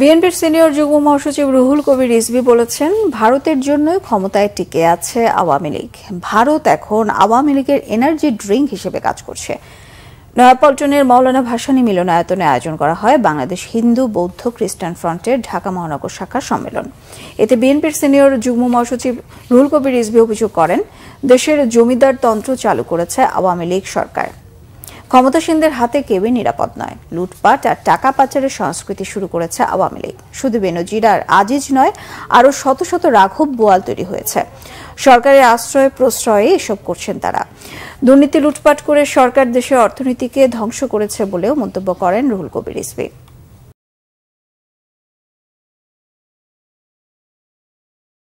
বিএনপির সিনিয়র যুগ্ম মহাসচিব রুহুল কবির রিজভি বলেছেন ভারতের জন্য ক্ষমতায় টিকে আছে আওয়ামী লীগ ভারত এখন আওয়ামী লীগের এনার্জি ড্রিঙ্ক হিসেবে কাজ করছে নয়াপল্টনের মৌলানা ভাসানী মিলনায়তনে আয়োজন করা হয় বাংলাদেশ হিন্দু বৌদ্ধ খ্রিস্টান ফ্রন্টের ঢাকা মহানগর শাখা সম্মেলন এতে বিএনপির সিনিয়র যুগ্ম মহাসচিব রুহুল কবির রিজভি অভিযোগ করেন দেশের জমিদার তন্ত্র চালু করেছে আওয়ামী লীগ সরকার ক্ষমতাসীনদের হাতে কেউই নিরাপদ নয় লুটপাট আর টাকা পাচারের সংস্কৃতি শুরু করেছে আওয়ামী লীগ শুধু বেনজির আর আজিজ নয় আরও শত শত রাঘব বোয়াল তৈরি হয়েছে সরকারের আশ্রয় প্রশ্রয়ে এসব করছেন তারা দুর্নীতি লুটপাট করে সরকার দেশের অর্থনীতিকে ধ্বংস করেছে বলেও মন্তব্য করেন রুহুল কবির ইসবি